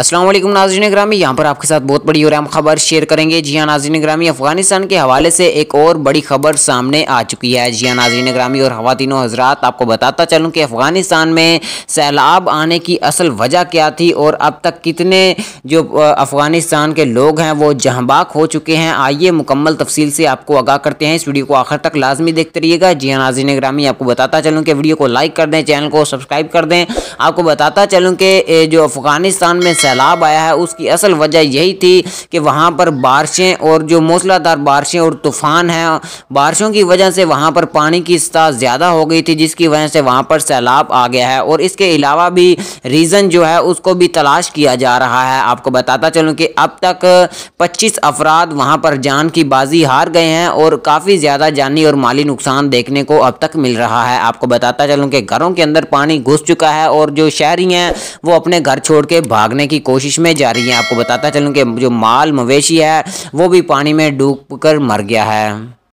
असलम नाजीन ग्रामी यहाँ पर आपके साथ बहुत बड़ी और अहम खबर शेयर करेंगे जी हाँ नाजीन ग्रामी अफगानिस्तान के हवाले से एक और बड़ी खबर सामने आ चुकी है जी हाँ नाजीन ग्रामी और खातिनों हजरात आपको बताता चलूँ कि अफगानिस्तान में सैलाब आने की असल वजह क्या थी और अब तक कितने जो अफगानिस्तान के लोग हैं वो जहाँबाक हो चुके हैं आइए मुकम्मल तफसील से आपको आगाह करते हैं इस वीडियो को आखिर तक लाजमी देखते रहिएगा जी हाँ नाजीन ग्रामी आपको बताता चलूँ कि वीडियो को लाइक कर दें चैनल को सब्सक्राइब कर दें आपको बताता चलूँ कि जो अफगानिस्तान में सैलाब आया है उसकी असल वजह यही थी कि वहाँ पर बारिशें और जो मौसलाधार बारिशें और तूफ़ान हैं बारिशों की वजह से वहाँ पर पानी की सतह ज़्यादा हो गई थी जिसकी वजह से वहाँ पर सैलाब आ गया है और इसके अलावा भी रीज़न जो है उसको भी तलाश किया जा रहा है आपको बताता चलूँ कि अब तक पच्चीस अफराद वहाँ पर जान की बाजी हार गए हैं और काफ़ी ज़्यादा जानी और माली नुकसान देखने को अब तक मिल रहा है आपको बताता चलूँ कि घरों के अंदर पानी घुस चुका है और जो शहरी हैं वो अपने घर छोड़ के भागने की की कोशिश में जा रही है आपको बताता चलूँ कि जो माल मवेशी है वो भी पानी में डूब कर मर गया है